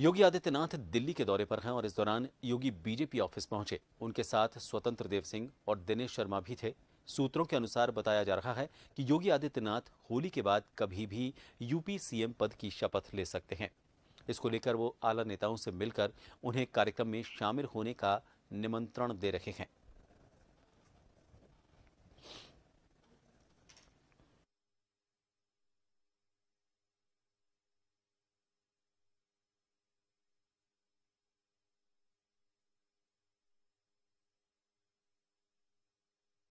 योगी आदित्यनाथ दिल्ली के दौरे पर हैं और इस दौरान योगी बीजेपी ऑफिस पहुंचे उनके साथ स्वतंत्र देव सिंह और दिनेश शर्मा भी थे सूत्रों के अनुसार बताया जा रहा है कि योगी आदित्यनाथ होली के बाद कभी भी यूपी सीएम पद की शपथ ले सकते हैं इसको लेकर वो आला नेताओं से मिलकर उन्हें कार्यक्रम में शामिल होने का निमंत्रण दे रहे हैं